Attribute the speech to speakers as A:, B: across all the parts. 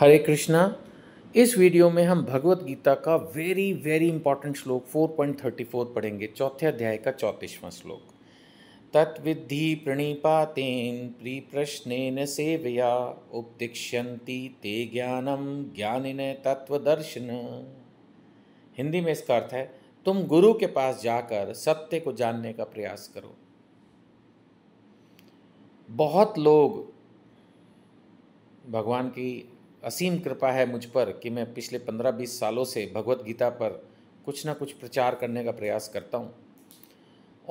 A: हरे कृष्णा इस वीडियो में हम भगवत गीता का वेरी वेरी इंपॉर्टेंट श्लोक 4.34 पढ़ेंगे चौथे अध्याय का चौंतीसवां श्लोक तत्विद्धि प्रणिपातेन प्रश्न सेवया उपतिक्षन्ति ते ज्ञानम ज्ञानिन तत्वदर्शन हिंदी में इसका अर्थ है तुम गुरु के पास जाकर सत्य को जानने का प्रयास करो बहुत लोग भगवान की असीम कृपा है मुझ पर कि मैं पिछले पंद्रह बीस सालों से भगवत गीता पर कुछ ना कुछ प्रचार करने का प्रयास करता हूँ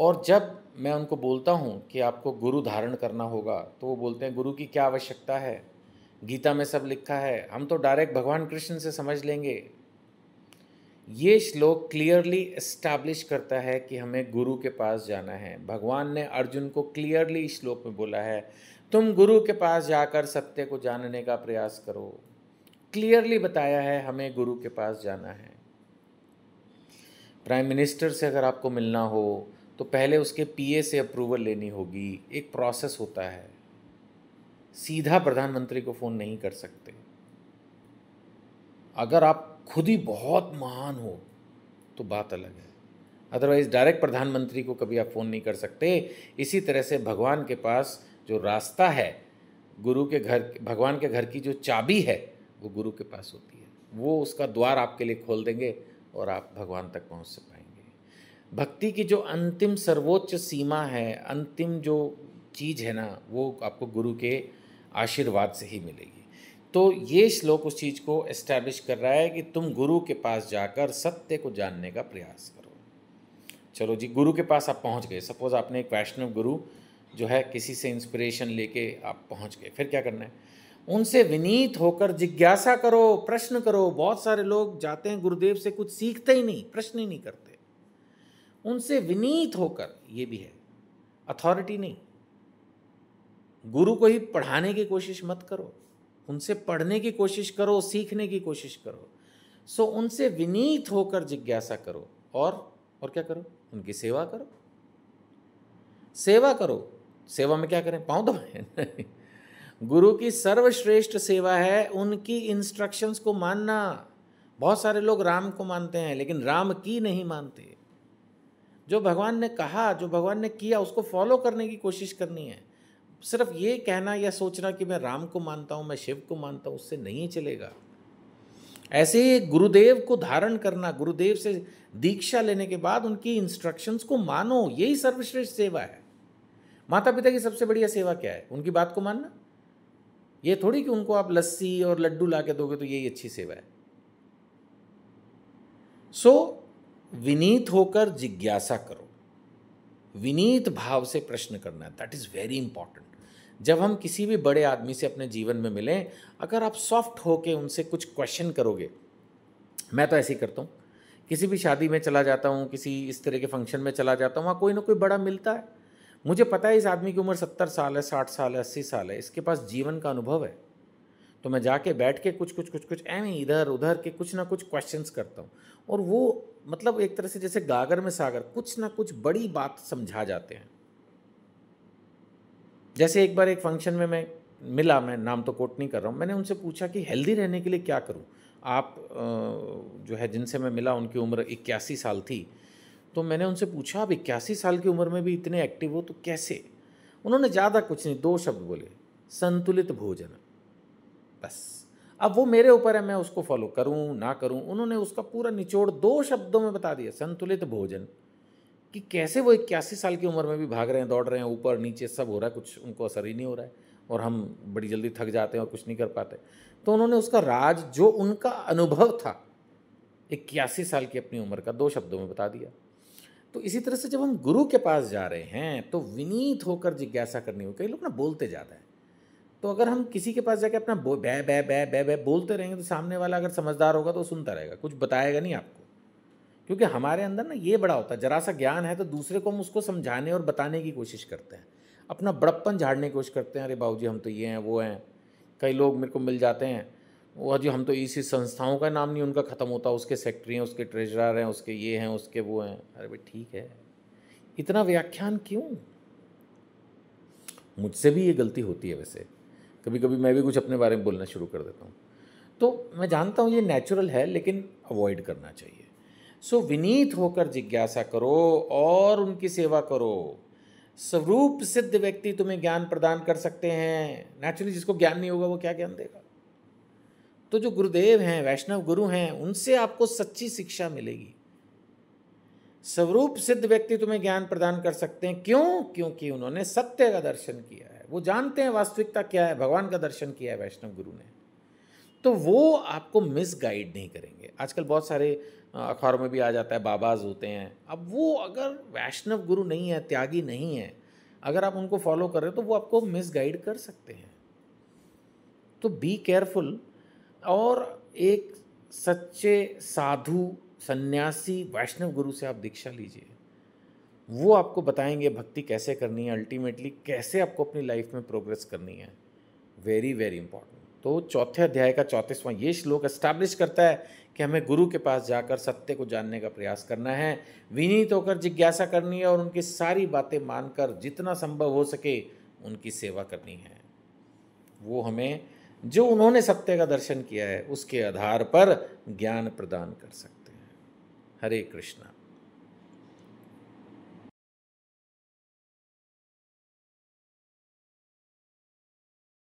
A: और जब मैं उनको बोलता हूँ कि आपको गुरु धारण करना होगा तो वो बोलते हैं गुरु की क्या आवश्यकता है गीता में सब लिखा है हम तो डायरेक्ट भगवान कृष्ण से समझ लेंगे ये श्लोक क्लियरली इस्टेब्लिश करता है कि हमें गुरु के पास जाना है भगवान ने अर्जुन को क्लियरली इस श्लोक में बोला है तुम गुरु के पास जाकर सत्य को जानने का प्रयास करो क्लियरली बताया है हमें गुरु के पास जाना है प्राइम मिनिस्टर से अगर आपको मिलना हो तो पहले उसके पीए से अप्रूवल लेनी होगी एक प्रोसेस होता है सीधा प्रधानमंत्री को फ़ोन नहीं कर सकते अगर आप खुद ही बहुत महान हो तो बात अलग है अदरवाइज़ डायरेक्ट प्रधानमंत्री को कभी आप फ़ोन नहीं कर सकते इसी तरह से भगवान के पास जो रास्ता है गुरु के घर भगवान के घर की जो चाबी है वो गुरु के पास होती है वो उसका द्वार आपके लिए खोल देंगे और आप भगवान तक पहुंच से पाएंगे भक्ति की जो अंतिम सर्वोच्च सीमा है अंतिम जो चीज़ है ना वो आपको गुरु के आशीर्वाद से ही मिलेगी तो ये श्लोक उस चीज़ को एस्टैब्लिश कर रहा है कि तुम गुरु के पास जाकर सत्य को जानने का प्रयास करो चलो जी गुरु के पास आप पहुंच गए सपोज आपने एक वैष्णव गुरु जो है किसी से इंस्पिरेशन लेके आप पहुंच गए फिर क्या करना है उनसे विनीत होकर जिज्ञासा करो प्रश्न करो बहुत सारे लोग जाते हैं गुरुदेव से कुछ सीखते ही नहीं प्रश्न ही नहीं करते उनसे विनीत होकर ये भी है अथॉरिटी नहीं गुरु को ही पढ़ाने की कोशिश मत करो उनसे पढ़ने की कोशिश करो सीखने की कोशिश करो सो उनसे विनीत होकर जिज्ञासा करो और और क्या करो उनकी सेवा करो सेवा करो सेवा में क्या करें पाँव दबाएं गुरु की सर्वश्रेष्ठ सेवा है उनकी इंस्ट्रक्शंस को मानना बहुत सारे लोग राम को मानते हैं लेकिन राम की नहीं मानते जो भगवान ने कहा जो भगवान ने किया उसको फॉलो करने की कोशिश करनी है सिर्फ ये कहना या सोचना कि मैं राम को मानता हूँ मैं शिव को मानता हूँ उससे नहीं चलेगा ऐसे ही गुरुदेव को धारण करना गुरुदेव से दीक्षा लेने के बाद उनकी इंस्ट्रक्शंस को मानो यही सर्वश्रेष्ठ सेवा है माता पिता की सबसे बढ़िया सेवा क्या है उनकी बात को मानना ये थोड़ी कि उनको आप लस्सी और लड्डू ला के दोगे तो यही अच्छी सेवा है सो so, विनीत होकर जिज्ञासा करो विनीत भाव से प्रश्न करना है दैट इज़ वेरी इंपॉर्टेंट जब हम किसी भी बड़े आदमी से अपने जीवन में मिलें अगर आप सॉफ्ट होके उनसे कुछ क्वेश्चन करोगे मैं तो ऐसे ही करता हूँ किसी भी शादी में चला जाता हूँ किसी इस तरह के फंक्शन में चला जाता हूँ वहाँ कोई ना कोई बड़ा मिलता है मुझे पता है इस आदमी की उम्र सत्तर साल है साठ साल है अस्सी साल है इसके पास जीवन का अनुभव है तो मैं जाके बैठ के कुछ कुछ कुछ कुछ एवं इधर उधर के कुछ ना कुछ क्वेश्चन करता हूँ और वो मतलब एक तरह से जैसे गागर में सागर कुछ ना कुछ बड़ी बात समझा जाते हैं जैसे एक बार एक फंक्शन में मैं मिला मैं नाम तो कोट नहीं कर रहा हूँ मैंने उनसे पूछा कि हेल्दी रहने के लिए क्या करूँ आप जो है जिनसे मैं मिला उनकी उम्र इक्यासी साल थी तो मैंने उनसे पूछा आप इक्यासी साल की उम्र में भी इतने एक्टिव हो तो कैसे उन्होंने ज़्यादा कुछ नहीं दो शब्द बोले संतुलित भोजन बस अब वो मेरे ऊपर है मैं उसको फॉलो करूं ना करूं उन्होंने उसका पूरा निचोड़ दो शब्दों में बता दिया संतुलित भोजन कि कैसे वो इक्यासी साल की उम्र में भी भाग रहे हैं दौड़ रहे हैं ऊपर नीचे सब हो रहा है कुछ उनको असर ही नहीं हो रहा है और हम बड़ी जल्दी थक जाते हैं और कुछ नहीं कर पाते तो उन्होंने उसका राज जो उनका अनुभव था इक्यासी साल की अपनी उम्र का दो शब्दों में बता दिया तो इसी तरह से जब हम गुरु के पास जा रहे हैं तो विनीत होकर जिज्ञासा करनी हो कई लोग ना बोलते ज़्यादा हैं तो अगर हम किसी के पास जाके अपना बै बै बै बै बै बोलते रहेंगे तो सामने वाला अगर समझदार होगा तो सुनता रहेगा कुछ बताएगा नहीं आपको क्योंकि हमारे अंदर ना ये बड़ा होता है जरा सा ज्ञान है तो दूसरे को हम उसको समझाने और बताने की कोशिश करते हैं अपना बड़प्पन झाड़ने की कोशिश करते हैं अरे बाबू जी हम तो ये हैं वो हैं कई लोग मेरे को मिल जाते हैं वह जो हम तो इसी संस्थाओं का नाम नहीं उनका ख़त्म होता उसके सेक्रेटरी हैं उसके ट्रेजरर हैं उसके ये हैं उसके वो हैं अरे भाई ठीक है इतना व्याख्यान क्यों मुझसे भी ये गलती होती है वैसे कभी कभी मैं भी कुछ अपने बारे में बोलना शुरू कर देता हूँ तो मैं जानता हूँ ये नेचुरल है लेकिन अवॉइड करना चाहिए सो विनीत होकर जिज्ञासा करो और उनकी सेवा करो स्वरूप सिद्ध व्यक्ति तुम्हें ज्ञान प्रदान कर सकते हैं नेचुरली जिसको ज्ञान नहीं होगा वो क्या ज्ञान देगा तो जो गुरुदेव हैं वैष्णव गुरु हैं उनसे आपको सच्ची शिक्षा मिलेगी स्वरूप सिद्ध व्यक्ति तुम्हें ज्ञान प्रदान कर सकते हैं क्यों क्योंकि उन्होंने सत्य का दर्शन किया है वो जानते हैं वास्तविकता क्या है भगवान का दर्शन किया है वैष्णव गुरु ने तो वो आपको मिस गाइड नहीं करेंगे आजकल बहुत सारे अखबारों में भी आ जाता है बाबाज होते हैं अब वो अगर वैष्णव गुरु नहीं है त्यागी नहीं है अगर आप उनको फॉलो कर रहे हो तो वो आपको मिस गाइड कर सकते हैं तो बी केयरफुल और एक सच्चे साधु सन्यासी वैष्णव गुरु से आप दीक्षा लीजिए वो आपको बताएंगे भक्ति कैसे करनी है अल्टीमेटली कैसे आपको अपनी लाइफ में प्रोग्रेस करनी है वेरी वेरी इंपॉर्टेंट तो चौथे अध्याय का चौंतीसवां ये श्लोक एस्टैब्लिश करता है कि हमें गुरु के पास जाकर सत्य को जानने का प्रयास करना है विनीत होकर जिज्ञासा करनी है और उनकी सारी बातें मानकर जितना संभव हो सके उनकी सेवा करनी है वो हमें जो उन्होंने सत्य का दर्शन किया है उसके आधार पर ज्ञान प्रदान कर सकते हैं हरे कृष्णा